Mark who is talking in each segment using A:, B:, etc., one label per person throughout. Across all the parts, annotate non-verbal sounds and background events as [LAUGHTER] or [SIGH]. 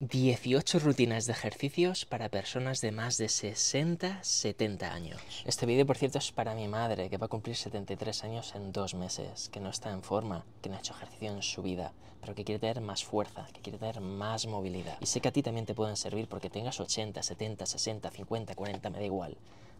A: 18 rutinas de ejercicios para personas de más de 60-70 años. Este vídeo, por cierto, es para mi madre, que va a cumplir 73 años en dos meses, que no está en forma, que no ha hecho ejercicio en su vida, pero que quiere tener más fuerza, que quiere tener más movilidad. Y sé que a ti también te pueden servir porque tengas 80, 70, 60, 50, 40, me da igual.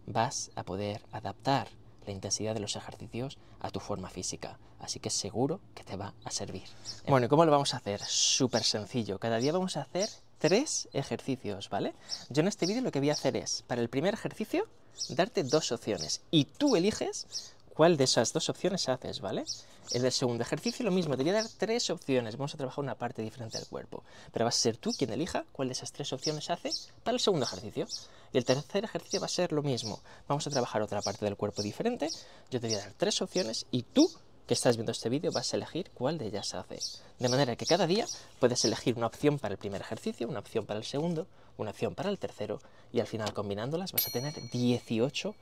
A: Vas a poder adaptar intensidad de los ejercicios a tu forma física. Así que seguro que te va a servir. Bueno, ¿y cómo lo vamos a hacer? Súper sencillo. Cada día vamos a hacer tres ejercicios, ¿vale? Yo en este vídeo lo que voy a hacer es, para el primer ejercicio, darte dos opciones y tú eliges cuál de esas dos opciones haces, ¿vale? El el segundo ejercicio lo mismo, te voy a dar tres opciones, vamos a trabajar una parte diferente del cuerpo, pero vas a ser tú quien elija cuál de esas tres opciones hace para el segundo ejercicio. Y el tercer ejercicio va a ser lo mismo, vamos a trabajar otra parte del cuerpo diferente, yo te voy a dar tres opciones y tú que estás viendo este vídeo vas a elegir cuál de ellas hace. De manera que cada día puedes elegir una opción para el primer ejercicio, una opción para el segundo, una opción para el tercero y al final combinándolas vas a tener 18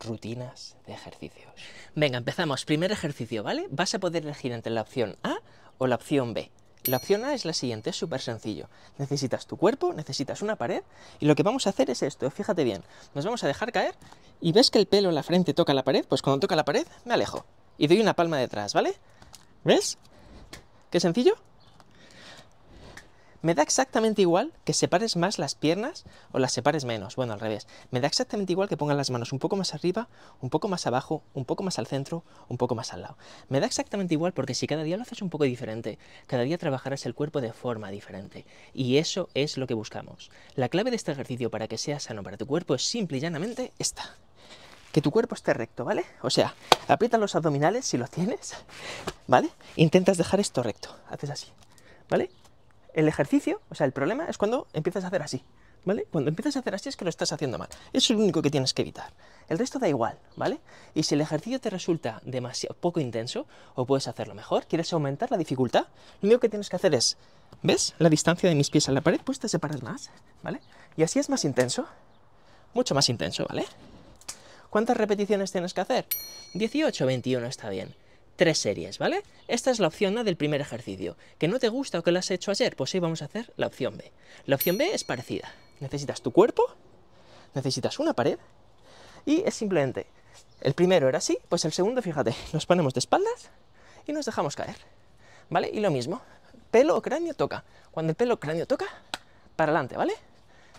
A: rutinas de ejercicios. Venga, empezamos. Primer ejercicio, ¿vale? Vas a poder elegir entre la opción A o la opción B. La opción A es la siguiente, es súper sencillo. Necesitas tu cuerpo, necesitas una pared y lo que vamos a hacer es esto, fíjate bien. Nos vamos a dejar caer y ves que el pelo en la frente toca la pared, pues cuando toca la pared me alejo y doy una palma detrás, ¿vale? ¿Ves? ¿Qué sencillo? Me da exactamente igual que separes más las piernas o las separes menos. Bueno, al revés. Me da exactamente igual que pongas las manos un poco más arriba, un poco más abajo, un poco más al centro, un poco más al lado. Me da exactamente igual porque si cada día lo haces un poco diferente, cada día trabajarás el cuerpo de forma diferente. Y eso es lo que buscamos. La clave de este ejercicio para que sea sano para tu cuerpo es simple y llanamente esta que tu cuerpo esté recto, ¿vale? O sea, aprieta los abdominales si los tienes, ¿vale? Intentas dejar esto recto, haces así, ¿vale? El ejercicio, o sea, el problema es cuando empiezas a hacer así, ¿vale? Cuando empiezas a hacer así es que lo estás haciendo mal. Eso es lo único que tienes que evitar. El resto da igual, ¿vale? Y si el ejercicio te resulta demasiado poco intenso o puedes hacerlo mejor, quieres aumentar la dificultad, lo único que tienes que hacer es, ¿ves? La distancia de mis pies a la pared, pues te separas más, ¿vale? Y así es más intenso, mucho más intenso, ¿vale? ¿Cuántas repeticiones tienes que hacer? 18 21 está bien tres series, ¿vale? Esta es la opción A del primer ejercicio. ¿Que no te gusta o que lo has hecho ayer? Pues sí vamos a hacer la opción B. La opción B es parecida. Necesitas tu cuerpo, necesitas una pared y es simplemente, el primero era así, pues el segundo, fíjate, nos ponemos de espaldas y nos dejamos caer, ¿vale? Y lo mismo, pelo o cráneo toca. Cuando el pelo o cráneo toca, para adelante, ¿vale?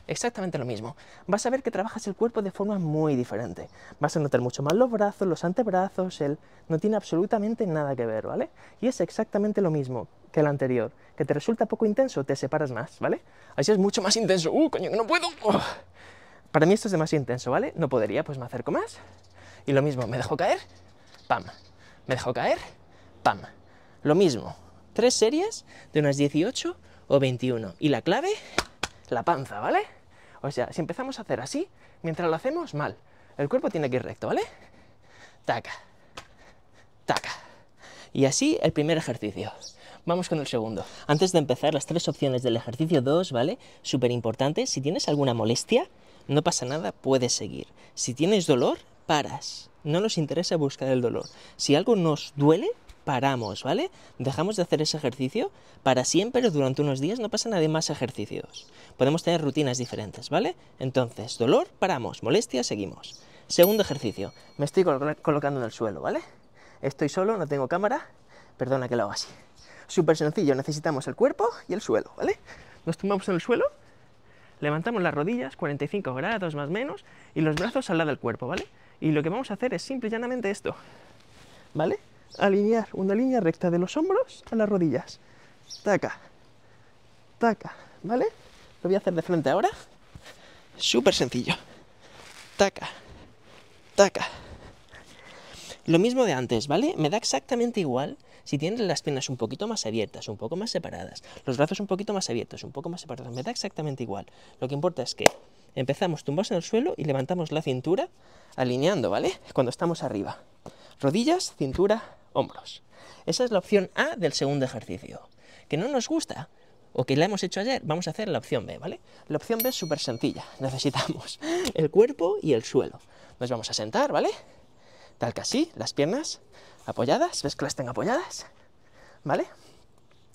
A: exactamente lo mismo. Vas a ver que trabajas el cuerpo de forma muy diferente. Vas a notar mucho más los brazos, los antebrazos, el... No tiene absolutamente nada que ver, ¿vale? Y es exactamente lo mismo que el anterior. Que te resulta poco intenso, te separas más, ¿vale? Así es mucho más intenso. ¡Uh, coño, que no puedo! ¡Oh! Para mí esto es demasiado intenso, ¿vale? No podría, pues me acerco más. Y lo mismo, me dejo caer, pam. Me dejo caer, pam. Lo mismo, tres series de unas 18 o 21. Y la clave, la panza, ¿vale? O sea, si empezamos a hacer así, mientras lo hacemos, mal. El cuerpo tiene que ir recto, ¿vale? Taca, taca. Y así el primer ejercicio. Vamos con el segundo. Antes de empezar, las tres opciones del ejercicio 2, ¿vale? Súper importante. Si tienes alguna molestia, no pasa nada, puedes seguir. Si tienes dolor, paras. No nos interesa buscar el dolor. Si algo nos duele, paramos, ¿vale? Dejamos de hacer ese ejercicio para siempre, durante unos días no pasa nada más ejercicios. Podemos tener rutinas diferentes, ¿vale? Entonces, dolor, paramos, molestia, seguimos. Segundo ejercicio, me estoy colocando en el suelo, ¿vale? Estoy solo, no tengo cámara, perdona que lo hago así. Súper sencillo, necesitamos el cuerpo y el suelo, ¿vale? Nos tumbamos en el suelo, levantamos las rodillas, 45 grados más o menos, y los brazos al lado del cuerpo, ¿vale? Y lo que vamos a hacer es simple y llanamente esto, ¿vale? alinear una línea recta de los hombros a las rodillas. Taca, taca, ¿vale? Lo voy a hacer de frente ahora. Súper sencillo. Taca, taca. Lo mismo de antes, ¿vale? Me da exactamente igual si tienes las piernas un poquito más abiertas, un poco más separadas, los brazos un poquito más abiertos, un poco más separados, me da exactamente igual. Lo que importa es que empezamos tumbados en el suelo y levantamos la cintura alineando, ¿vale? Cuando estamos arriba. Rodillas, cintura, hombros. Esa es la opción A del segundo ejercicio. Que no nos gusta o que la hemos hecho ayer, vamos a hacer la opción B, ¿vale? La opción B es súper sencilla. [LAUGHS] Necesitamos el cuerpo y el suelo. Nos vamos a sentar, ¿vale? Tal que así, las piernas apoyadas. ¿Ves que las tengo apoyadas? ¿Vale?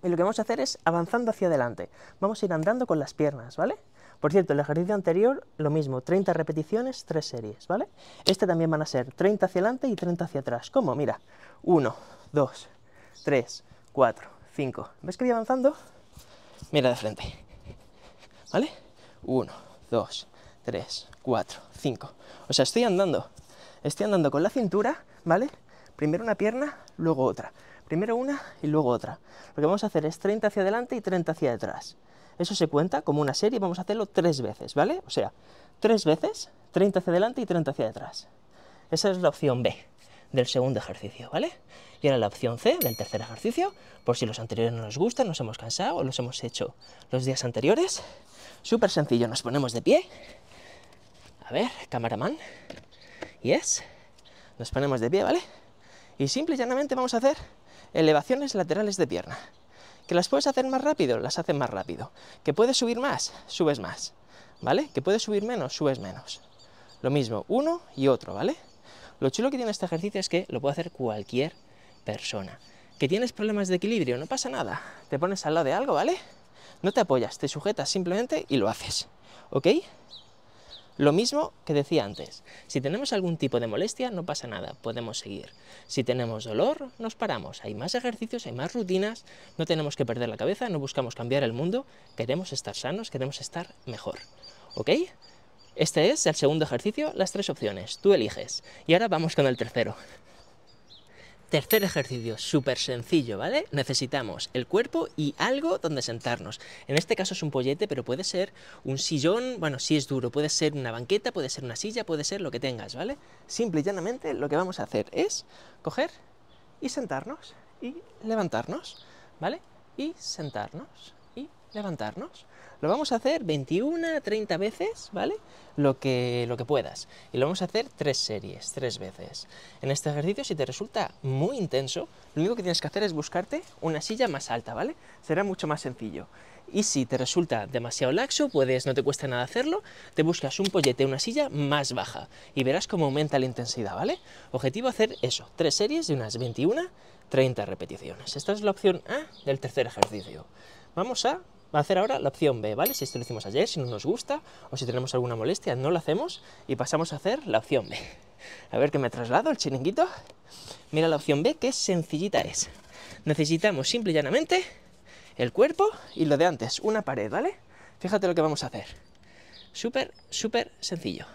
A: Y lo que vamos a hacer es avanzando hacia adelante. Vamos a ir andando con las piernas, ¿vale? Por cierto, el ejercicio anterior, lo mismo, 30 repeticiones, 3 series, ¿vale? Este también van a ser 30 hacia adelante y 30 hacia atrás. ¿Cómo? Mira, 1, 2, 3, 4, 5. ¿Ves que voy avanzando? Mira de frente, ¿vale? 1, 2, 3, 4, 5. O sea, estoy andando, estoy andando con la cintura, ¿vale? Primero una pierna, luego otra. Primero una y luego otra. Lo que vamos a hacer es 30 hacia adelante y 30 hacia atrás. Eso se cuenta como una serie, vamos a hacerlo tres veces, ¿vale? O sea, tres veces, 30 hacia delante y 30 hacia atrás. Esa es la opción B del segundo ejercicio, ¿vale? Y ahora la opción C del tercer ejercicio, por si los anteriores no nos gustan, nos hemos cansado o los hemos hecho los días anteriores. Súper sencillo, nos ponemos de pie. A ver, cameraman. Yes. Nos ponemos de pie, ¿vale? Y simple y llanamente vamos a hacer elevaciones laterales de pierna. ¿Que las puedes hacer más rápido? Las hacen más rápido. ¿Que puedes subir más? Subes más. ¿Vale? ¿Que puedes subir menos? Subes menos. Lo mismo, uno y otro, ¿vale? Lo chulo que tiene este ejercicio es que lo puede hacer cualquier persona. ¿Que tienes problemas de equilibrio? No pasa nada. Te pones al lado de algo, ¿vale? No te apoyas, te sujetas simplemente y lo haces. ¿Ok? Lo mismo que decía antes, si tenemos algún tipo de molestia no pasa nada, podemos seguir. Si tenemos dolor, nos paramos, hay más ejercicios, hay más rutinas, no tenemos que perder la cabeza, no buscamos cambiar el mundo, queremos estar sanos, queremos estar mejor. ¿Ok? Este es el segundo ejercicio, las tres opciones, tú eliges. Y ahora vamos con el tercero. Tercer ejercicio, súper sencillo, ¿vale? Necesitamos el cuerpo y algo donde sentarnos. En este caso es un pollete, pero puede ser un sillón, bueno, si es duro, puede ser una banqueta, puede ser una silla, puede ser lo que tengas, ¿vale? Simple y llanamente lo que vamos a hacer es coger y sentarnos y levantarnos, ¿vale? Y sentarnos levantarnos. Lo vamos a hacer 21, 30 veces, ¿vale? Lo que, lo que puedas. Y lo vamos a hacer tres series, tres veces. En este ejercicio, si te resulta muy intenso, lo único que tienes que hacer es buscarte una silla más alta, ¿vale? Será mucho más sencillo. Y si te resulta demasiado laxo, puedes, no te cuesta nada hacerlo, te buscas un pollete, una silla más baja y verás cómo aumenta la intensidad, ¿vale? Objetivo hacer eso, tres series de unas 21, 30 repeticiones. Esta es la opción A del tercer ejercicio. Vamos a va a hacer ahora la opción B, ¿vale? Si esto lo hicimos ayer, si no nos gusta o si tenemos alguna molestia, no lo hacemos y pasamos a hacer la opción B. A ver que me traslado el chiringuito. Mira la opción B, qué sencillita es. Necesitamos simple y llanamente el cuerpo y lo de antes, una pared, ¿vale? Fíjate lo que vamos a hacer. Súper, súper sencillo.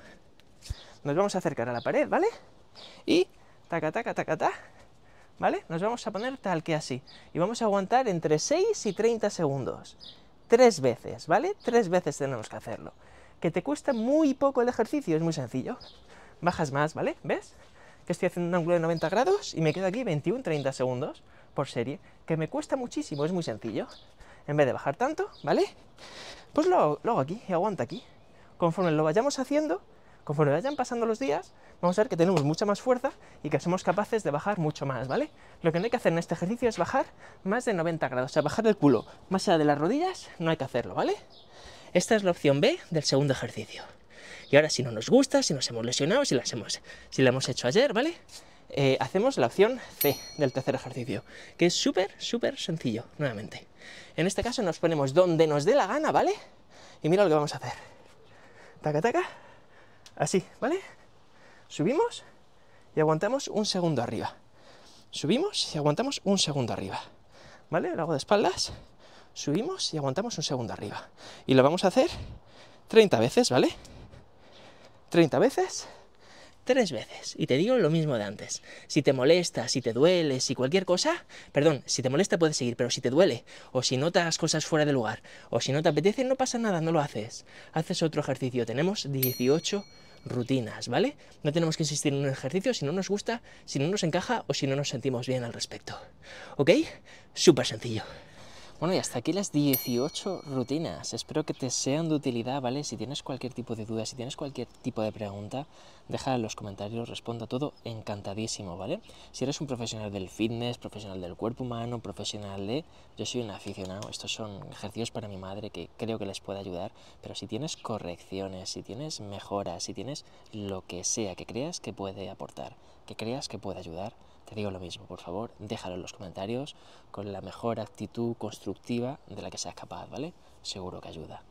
A: Nos vamos a acercar a la pared, ¿vale? Y taca, taca, taca, taca. ¿Vale? Nos vamos a poner tal que así. Y vamos a aguantar entre 6 y 30 segundos tres veces, ¿vale? Tres veces tenemos que hacerlo. Que te cuesta muy poco el ejercicio, es muy sencillo. Bajas más, ¿vale? ¿Ves? Que estoy haciendo un ángulo de 90 grados y me quedo aquí 21-30 segundos por serie, que me cuesta muchísimo, es muy sencillo. En vez de bajar tanto, ¿vale? Pues lo, hago aquí y aguanta aquí. Conforme lo vayamos haciendo, Conforme vayan pasando los días, vamos a ver que tenemos mucha más fuerza y que somos capaces de bajar mucho más, ¿vale? Lo que no hay que hacer en este ejercicio es bajar más de 90 grados, o sea, bajar el culo más allá de las rodillas, no hay que hacerlo, ¿vale? Esta es la opción B del segundo ejercicio. Y ahora, si no nos gusta, si nos hemos lesionado, si la hemos, si hemos hecho ayer, ¿vale? Eh, hacemos la opción C del tercer ejercicio, que es súper, súper sencillo, nuevamente. En este caso nos ponemos donde nos dé la gana, ¿vale? Y mira lo que vamos a hacer. Taca, taca, Así, ¿vale? Subimos y aguantamos un segundo arriba. Subimos y aguantamos un segundo arriba. ¿Vale? Lo hago de espaldas. Subimos y aguantamos un segundo arriba. Y lo vamos a hacer 30 veces, ¿vale? 30 veces tres veces. Y te digo lo mismo de antes. Si te molesta, si te duele, si cualquier cosa, perdón, si te molesta puedes seguir, pero si te duele, o si notas cosas fuera de lugar, o si no te apetece, no pasa nada, no lo haces. Haces otro ejercicio. Tenemos 18 rutinas, ¿vale? No tenemos que insistir en un ejercicio si no nos gusta, si no nos encaja o si no nos sentimos bien al respecto. ¿Ok? Súper sencillo. Bueno, y hasta aquí las 18 rutinas. Espero que te sean de utilidad, ¿vale? Si tienes cualquier tipo de duda, si tienes cualquier tipo de pregunta, deja en los comentarios, respondo a todo encantadísimo, ¿vale? Si eres un profesional del fitness, profesional del cuerpo humano, profesional de... Yo soy un aficionado, estos son ejercicios para mi madre que creo que les puede ayudar, pero si tienes correcciones, si tienes mejoras, si tienes lo que sea que creas que puede aportar, que creas que puede ayudar, te digo lo mismo, por favor, déjalo en los comentarios con la mejor actitud constructiva de la que seas capaz, ¿vale? Seguro que ayuda.